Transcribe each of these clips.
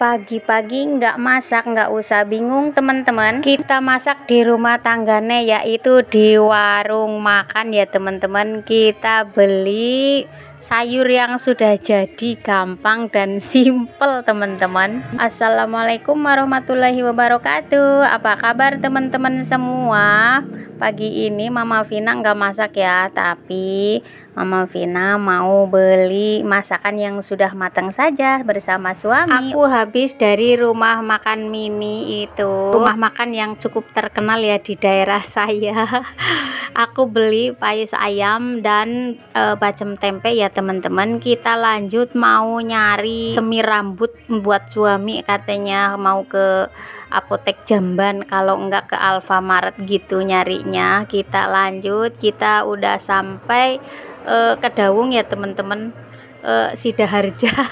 pagi-pagi nggak masak nggak usah bingung teman-teman kita masak di rumah tanggane yaitu di warung makan ya teman-teman kita beli sayur yang sudah jadi gampang dan simple teman-teman Assalamualaikum warahmatullahi wabarakatuh apa kabar teman-teman semua pagi ini Mama Vina nggak masak ya tapi Mama Vina mau beli masakan yang sudah matang saja bersama suami. Aku habis dari rumah makan mini itu. Rumah makan yang cukup terkenal ya di daerah saya. Aku beli payes ayam dan e, bacem tempe ya teman-teman. Kita lanjut mau nyari semir rambut buat suami katanya mau ke apotek jamban kalau enggak ke Alfamart gitu nyarinya kita lanjut kita udah sampai uh, kedawung ya teman-teman uh, eh, sidaharja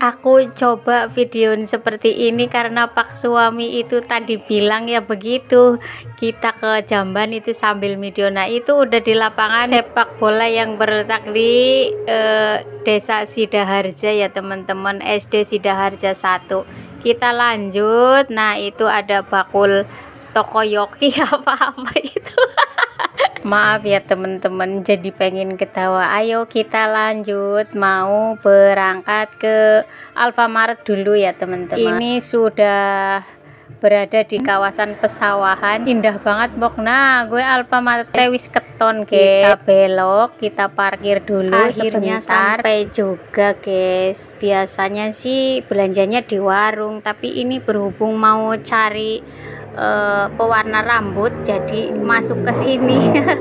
aku coba video seperti ini karena pak suami itu tadi bilang ya begitu kita ke Jamban itu sambil video. Nah itu udah di lapangan sepak bola yang berletak di eh, desa Sidaharja ya teman-teman SD Sidaharja 1 kita lanjut nah itu ada bakul tokoyoki apa-apa itu Maaf ya teman-teman jadi pengen ketawa Ayo kita lanjut mau berangkat ke Alfamart dulu ya teman-teman Ini sudah berada di kawasan pesawahan indah banget nah gue Alfamart Tewis keton guys kita belok kita parkir dulu akhirnya sebentar. sampai juga guys biasanya sih belanjanya di warung tapi ini berhubung mau cari uh, pewarna rambut jadi masuk ke sini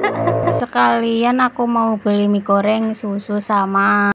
sekalian aku mau beli mie goreng susu sama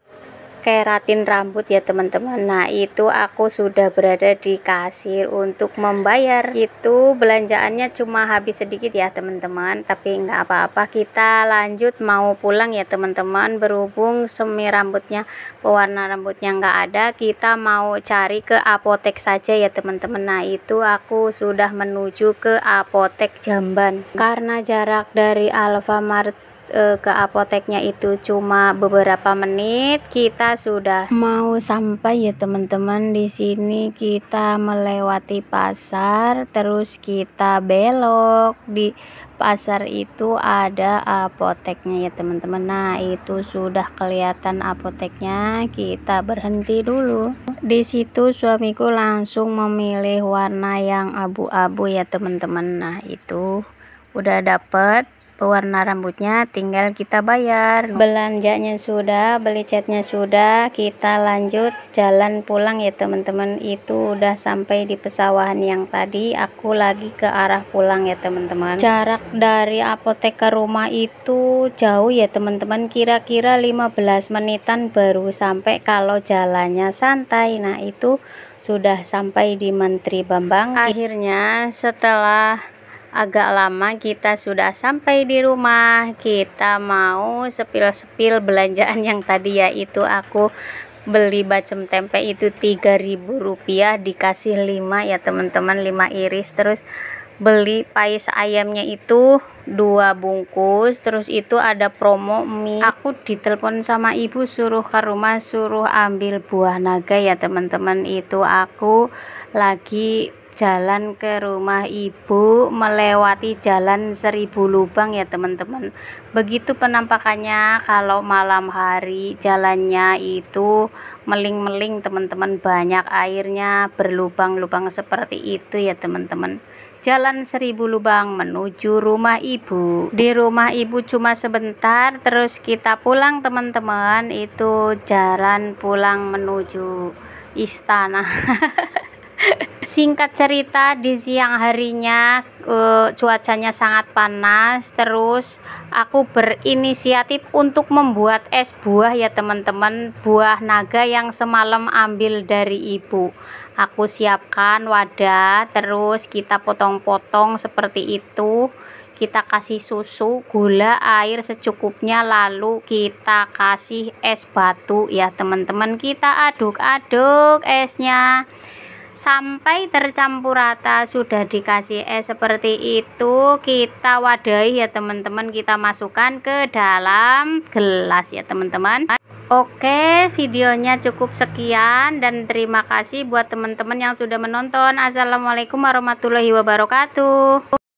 keratin rambut ya teman-teman nah itu aku sudah berada di kasir untuk membayar itu belanjaannya cuma habis sedikit ya teman-teman tapi nggak apa-apa kita lanjut mau pulang ya teman-teman berhubung semi rambutnya pewarna rambutnya nggak ada kita mau cari ke apotek saja ya teman-teman nah itu aku sudah menuju ke apotek jamban karena jarak dari Alfamart eh, ke apoteknya itu cuma beberapa menit kita sudah mau sampai ya teman-teman di sini kita melewati pasar terus kita belok di pasar itu ada apoteknya ya teman-teman nah itu sudah kelihatan apoteknya kita berhenti dulu di situ suamiku langsung memilih warna yang abu-abu ya teman-teman nah itu udah dapet pewarna rambutnya tinggal kita bayar belanjanya sudah beli catnya sudah kita lanjut jalan pulang ya teman-teman itu udah sampai di pesawahan yang tadi aku lagi ke arah pulang ya teman-teman jarak dari apotek ke rumah itu jauh ya teman-teman kira-kira 15 menitan baru sampai kalau jalannya santai nah itu sudah sampai di Menteri Bambang akhirnya setelah agak lama kita sudah sampai di rumah kita mau sepil-sepil belanjaan yang tadi yaitu aku beli bacem tempe itu 3000 rupiah dikasih 5 ya teman-teman 5 iris terus beli pais ayamnya itu dua bungkus terus itu ada promo mie aku ditelepon sama ibu suruh ke rumah suruh ambil buah naga ya teman-teman itu aku lagi jalan ke rumah ibu melewati jalan seribu lubang ya teman-teman begitu penampakannya kalau malam hari jalannya itu meling-meling teman-teman banyak airnya berlubang-lubang seperti itu ya teman-teman jalan seribu lubang menuju rumah ibu di rumah ibu cuma sebentar terus kita pulang teman-teman itu jalan pulang menuju istana Singkat cerita, di siang harinya uh, cuacanya sangat panas. Terus aku berinisiatif untuk membuat es buah ya teman-teman, buah naga yang semalam ambil dari ibu. Aku siapkan wadah, terus kita potong-potong seperti itu. Kita kasih susu, gula, air secukupnya, lalu kita kasih es batu ya teman-teman. Kita aduk-aduk esnya sampai tercampur rata sudah dikasih es seperti itu kita wadahi ya teman-teman kita masukkan ke dalam gelas ya teman-teman Oke videonya cukup sekian dan terima kasih buat teman-teman yang sudah menonton Assalamualaikum warahmatullahi wabarakatuh